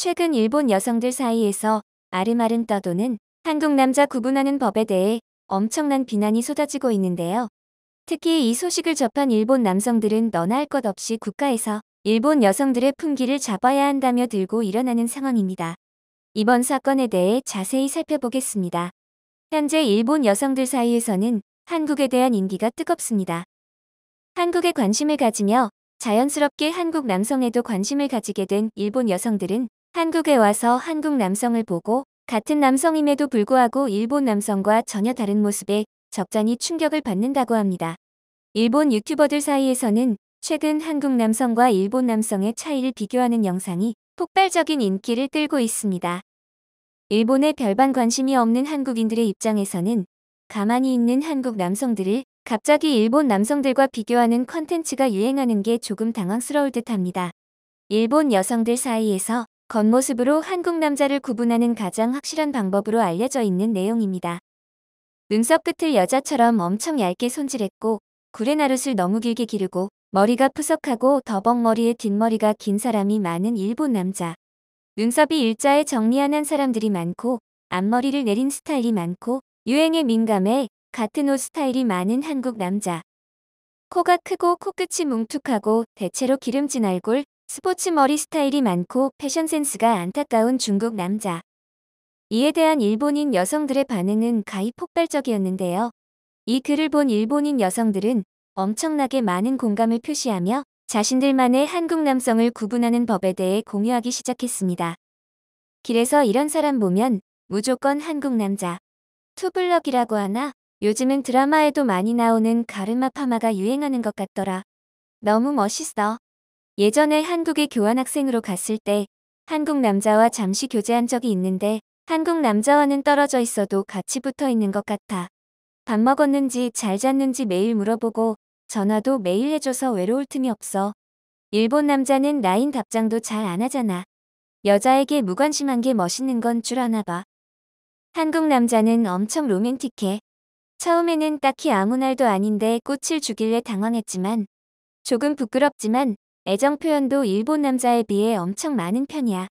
최근 일본 여성들 사이에서 아름아름 떠도는 한국 남자 구분하는 법에 대해 엄청난 비난이 쏟아지고 있는데요. 특히 이 소식을 접한 일본 남성들은 너나 할 것 없이 국가에서 일본 여성들의 품기를 잡아야 한다며 들고 일어나는 상황입니다. 이번 사건에 대해 자세히 살펴보겠습니다. 현재 일본 여성들 사이에서는 한국에 대한 인기가 뜨겁습니다. 한국에 관심을 가지며 자연스럽게 한국 남성에도 관심을 가지게 된 일본 여성들은 한국에 와서 한국 남성을 보고 같은 남성임에도 불구하고 일본 남성과 전혀 다른 모습에 적잖이 충격을 받는다고 합니다. 일본 유튜버들 사이에서는 최근 한국 남성과 일본 남성의 차이를 비교하는 영상이 폭발적인 인기를 끌고 있습니다. 일본에 별반 관심이 없는 한국인들의 입장에서는 가만히 있는 한국 남성들을 갑자기 일본 남성들과 비교하는 컨텐츠가 유행하는 게 조금 당황스러울 듯합니다. 일본 여성들 사이에서 겉모습으로 한국 남자를 구분하는 가장 확실한 방법으로 알려져 있는 내용입니다. 눈썹 끝을 여자처럼 엄청 얇게 손질했고 구레나룻을 너무 길게 기르고 머리가 푸석하고 더벅머리에 뒷머리가 긴 사람이 많은 일본 남자. 눈썹이 일자에 정리하는 사람들이 많고 앞머리를 내린 스타일이 많고 유행에 민감해 같은 옷 스타일이 많은 한국 남자. 코가 크고 코끝이 뭉툭하고 대체로 기름진 얼굴, 스포츠 머리 스타일이 많고 패션 센스가 안타까운 중국 남자. 이에 대한 일본인 여성들의 반응은 가히 폭발적이었는데요. 이 글을 본 일본인 여성들은 엄청나게 많은 공감을 표시하며 자신들만의 한국 남성을 구분하는 법에 대해 공유하기 시작했습니다. 길에서 이런 사람 보면 무조건 한국 남자. 투블럭이라고 하나? 요즘은 드라마에도 많이 나오는 가르마 파마가 유행하는 것 같더라. 너무 멋있어. 예전에 한국에 교환학생으로 갔을 때 한국 남자와 잠시 교제한 적이 있는데 한국 남자와는 떨어져 있어도 같이 붙어 있는 것 같아. 밥 먹었는지 잘 잤는지 매일 물어보고 전화도 매일 해줘서 외로울 틈이 없어. 일본 남자는 라인 답장도 잘 안 하잖아. 여자에게 무관심한 게 멋있는 건 줄 아나 봐. 한국 남자는 엄청 로맨틱해. 처음에는 딱히 아무 날도 아닌데 꽃을 주길래 당황했지만 조금 부끄럽지만 애정 표현도 일본 남자에 비해 엄청 많은 편이야.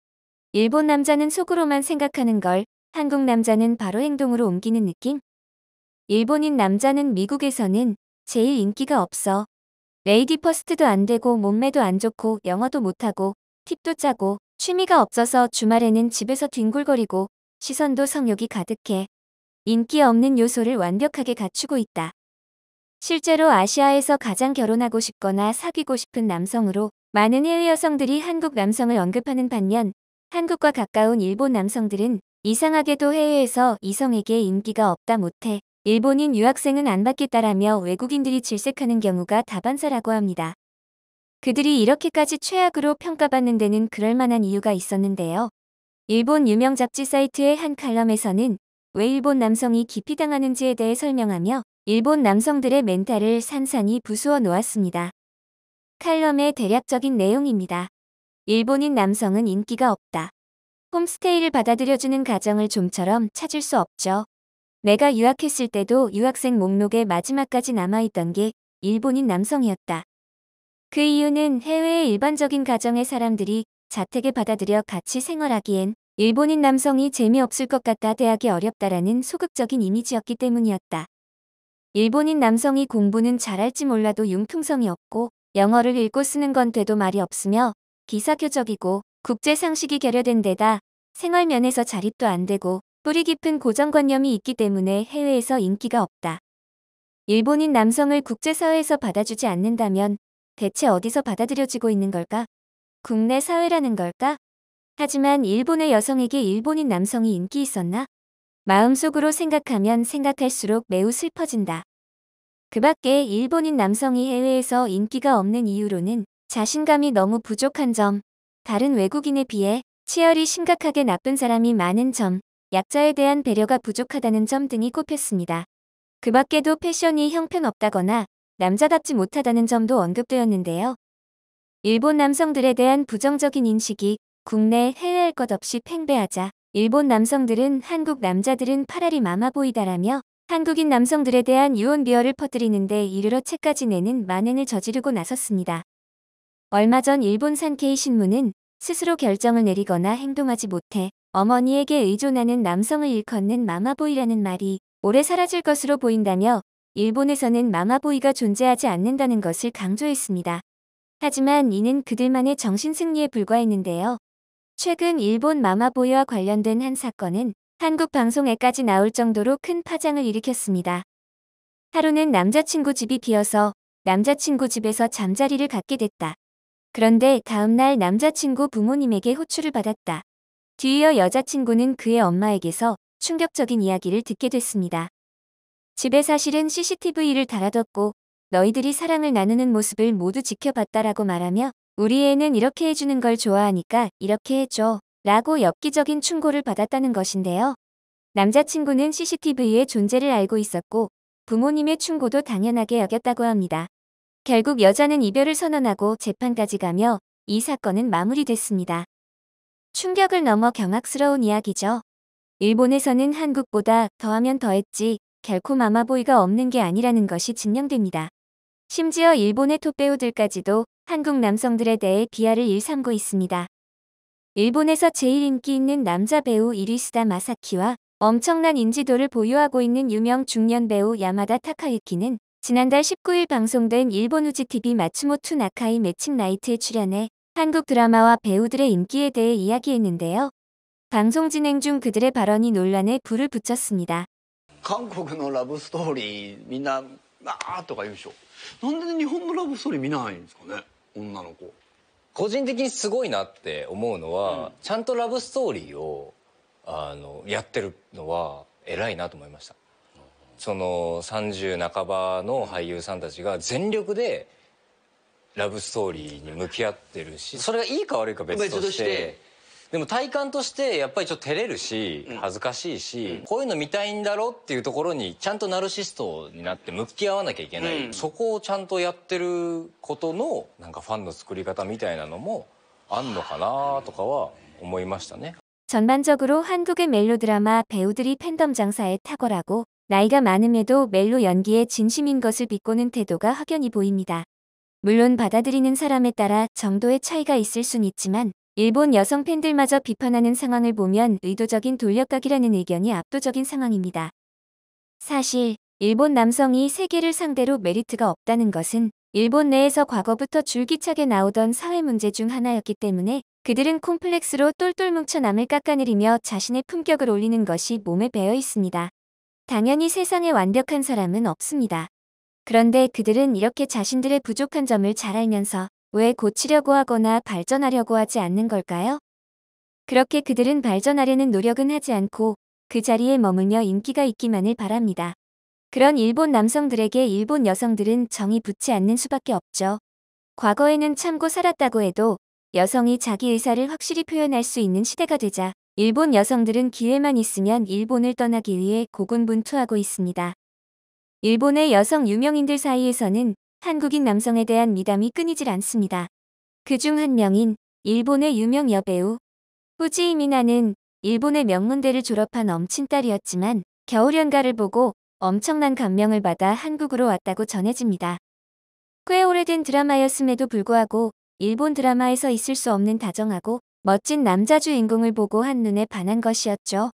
일본 남자는 속으로만 생각하는 걸 한국 남자는 바로 행동으로 옮기는 느낌? 일본인 남자는 미국에서는 제일 인기가 없어. 레이디 퍼스트도 안 되고 몸매도 안 좋고 영어도 못하고 팁도 짜고 취미가 없어서 주말에는 집에서 뒹굴거리고 시선도 성욕이 가득해. 인기 없는 요소를 완벽하게 갖추고 있다. 실제로 아시아에서 가장 결혼하고 싶거나 사귀고 싶은 남성으로 많은 해외 여성들이 한국 남성을 언급하는 반면 한국과 가까운 일본 남성들은 이상하게도 해외에서 이성에게 인기가 없다 못해 일본인 유학생은 안 받겠다라며 외국인들이 질색하는 경우가 다반사라고 합니다. 그들이 이렇게까지 최악으로 평가받는 데는 그럴만한 이유가 있었는데요. 일본 유명 잡지 사이트의 한 칼럼에서는 왜 일본 남성이 기피당하는지에 대해 설명하며 일본 남성들의 멘탈을 산산히 부수어 놓았습니다. 칼럼의 대략적인 내용입니다. 일본인 남성은 인기가 없다. 홈스테이를 받아들여주는 가정을 좀처럼 찾을 수 없죠. 내가 유학했을 때도 유학생 목록의 마지막까지 남아있던 게 일본인 남성이었다. 그 이유는 해외의 일반적인 가정의 사람들이 자택에 받아들여 같이 생활하기엔 일본인 남성이 재미없을 것 같다 대하기 어렵다라는 소극적인 이미지였기 때문이었다. 일본인 남성이 공부는 잘할지 몰라도 융통성이 없고 영어를 읽고 쓰는 건 돼도 말이 없으며 비사교적이고 국제상식이 결여된 데다 생활면에서 자립도 안 되고 뿌리 깊은 고정관념이 있기 때문에 해외에서 인기가 없다. 일본인 남성을 국제사회에서 받아주지 않는다면 대체 어디서 받아들여지고 있는 걸까? 국내 사회라는 걸까? 하지만 일본의 여성에게 일본인 남성이 인기 있었나? 마음속으로 생각하면 생각할수록 매우 슬퍼진다. 그 밖에 일본인 남성이 해외에서 인기가 없는 이유로는 자신감이 너무 부족한 점, 다른 외국인에 비해 치열이 심각하게 나쁜 사람이 많은 점, 약자에 대한 배려가 부족하다는 점 등이 꼽혔습니다. 그 밖에도 패션이 형편없다거나 남자답지 못하다는 점도 언급되었는데요. 일본 남성들에 대한 부정적인 인식이 국내 해외할 것 없이 팽배하자 일본 남성들은 한국 남자들은 파라리 마마보이다라며 한국인 남성들에 대한 유언 비어를 퍼뜨리는데 이르러 책까지 내는 만행을 저지르고 나섰습니다. 얼마 전 일본 산케이 신문은 스스로 결정을 내리거나 행동하지 못해 어머니에게 의존하는 남성을 일컫는 마마보이라는 말이 오래 사라질 것으로 보인다며 일본에서는 마마보이가 존재하지 않는다는 것을 강조했습니다. 하지만 이는 그들만의 정신승리에 불과했는데요. 최근 일본 마마보이와 관련된 한 사건은 한국 방송에까지 나올 정도로 큰 파장을 일으켰습니다. 하루는 남자친구 집이 비어서 남자친구 집에서 잠자리를 갖게 됐다. 그런데 다음날 남자친구 부모님에게 호출을 받았다. 뒤이어 여자친구는 그의 엄마에게서 충격적인 이야기를 듣게 됐습니다. 집에 사실은 CCTV를 달아뒀고 너희들이 사랑을 나누는 모습을 모두 지켜봤다라고 말하며 우리 애는 이렇게 해주는 걸 좋아하니까 이렇게 해줘 라고 엽기적인 충고를 받았다는 것인데요. 남자친구는 CCTV의 존재를 알고 있었고 부모님의 충고도 당연하게 여겼다고 합니다. 결국 여자는 이별을 선언하고 재판까지 가며 이 사건은 마무리됐습니다. 충격을 넘어 경악스러운 이야기죠. 일본에서는 한국보다 더하면 더했지 결코 마마보이가 없는 게 아니라는 것이 증명됩니다. 심지어 일본의 톱배우들까지도 한국 남성들에 대해 비하를 일삼고 있습니다. 일본에서 제일 인기 있는 남자 배우 이리스다 마사키와 엄청난 인지도를 보유하고 있는 유명 중년 배우 야마다 타카유키는 지난달 19일 방송된 일본 우지TV 마츠모투 나카이 매칭 나이트에 출연해 한국 드라마와 배우들의 인기에 대해 이야기했는데요. 방송 진행 중 그들의 발언이 논란에 불을 붙였습니다. 한국의 러브 뭐 스토리 민나 아とか言うでしょなんで日本のラブストーリー 個人的にすごいなって思うのはちゃんとラブストーリーをやってるのは偉いなと思いました。30半ばの俳優さんたちが全力でラブストーリーに向き合ってるしそれがいいか悪いか別として。でも体感としてやっぱりちょっと照れるし恥ずかしいしこういうの見たいんだろっていうところにちゃんとナルシストになって向き合わなきゃいけないそこをちゃんとやってることのなんかファンの作り方みたいなのもあんのかなとかは思いましたね。전반적으로한국의멜로드라마배우들이팬덤장사에탁월하고나이가많음에도멜로연기에진심인것을비꼬는태도가확연히보입니다물론받아들이는사람에따라정도의차이가있을순있지만 일본 여성 팬들마저 비판하는 상황을 보면 의도적인 돌려가기라는 의견이 압도적인 상황입니다. 사실 일본 남성이 세계를 상대로 메리트가 없다는 것은 일본 내에서 과거부터 줄기차게 나오던 사회 문제 중 하나였기 때문에 그들은 콤플렉스로 똘똘 뭉쳐 남을 깎아내리며 자신의 품격을 올리는 것이 몸에 배어 있습니다. 당연히 세상에 완벽한 사람은 없습니다. 그런데 그들은 이렇게 자신들의 부족한 점을 잘 알면서 왜 고치려고 하거나 발전하려고 하지 않는 걸까요? 그렇게 그들은 발전하려는 노력은 하지 않고 그 자리에 머물며 인기가 있기만을 바랍니다. 그런 일본 남성들에게 일본 여성들은 정이 붙지 않는 수밖에 없죠. 과거에는 참고 살았다고 해도 여성이 자기 의사를 확실히 표현할 수 있는 시대가 되자 일본 여성들은 기회만 있으면 일본을 떠나기 위해 고군분투하고 있습니다. 일본의 여성 유명인들 사이에서는 한국인 남성에 대한 미담이 끊이질 않습니다. 그 중 한 명인 일본의 유명 여배우 후지이미나는 일본의 명문대를 졸업한 엄친 딸이었지만 겨울연가를 보고 엄청난 감명을 받아 한국으로 왔다고 전해집니다. 꽤 오래된 드라마였음에도 불구하고 일본 드라마에서 있을 수 없는 다정하고 멋진 남자 주인공을 보고 한눈에 반한 것이었죠.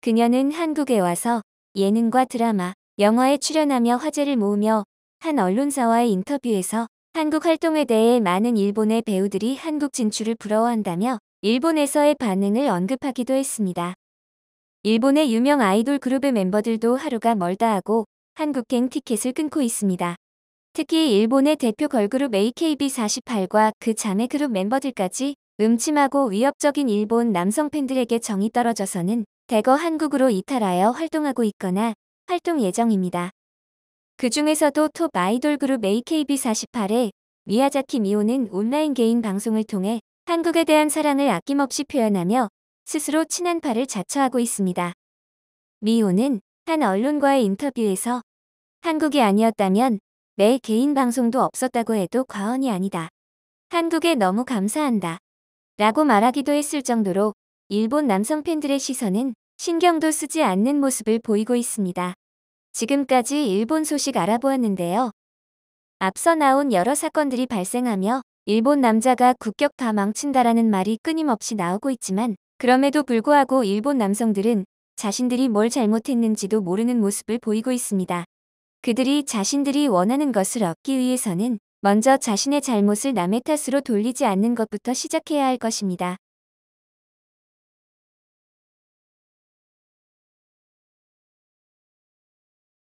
그녀는 한국에 와서 예능과 드라마, 영화에 출연하며 화제를 모으며 한 언론사와의 인터뷰에서 한국 활동에 대해 많은 일본의 배우들이 한국 진출을 부러워한다며 일본에서의 반응을 언급하기도 했습니다. 일본의 유명 아이돌 그룹의 멤버들도 하루가 멀다 하고 한국행 티켓을 끊고 있습니다. 특히 일본의 대표 걸그룹 AKB48과 그 자매 그룹 멤버들까지 음침하고 위협적인 일본 남성 팬들에게 정이 떨어져서는 대거 한국으로 이탈하여 활동하고 있거나 활동 예정입니다. 그 중에서도 톱 아이돌 그룹 AKB48의 미야자키 미오는 온라인 개인 방송을 통해 한국에 대한 사랑을 아낌없이 표현하며 스스로 친한파를 자처하고 있습니다. 미오는한 언론과의 인터뷰에서 한국이 아니었다면 내 개인 방송도 없었다고 해도 과언이 아니다. 한국에 너무 감사한다. 라고 말하기도 했을 정도로 일본 남성 팬들의 시선은 신경도 쓰지 않는 모습을 보이고 있습니다. 지금까지 일본 소식 알아보았는데요. 앞서 나온 여러 사건들이 발생하며 일본 남자가 국격 다 망친다라는 말이 끊임없이 나오고 있지만 그럼에도 불구하고 일본 남성들은 자신들이 뭘 잘못했는지도 모르는 모습을 보이고 있습니다. 그들이 자신들이 원하는 것을 얻기 위해서는 먼저 자신의 잘못을 남의 탓으로 돌리지 않는 것부터 시작해야 할 것입니다.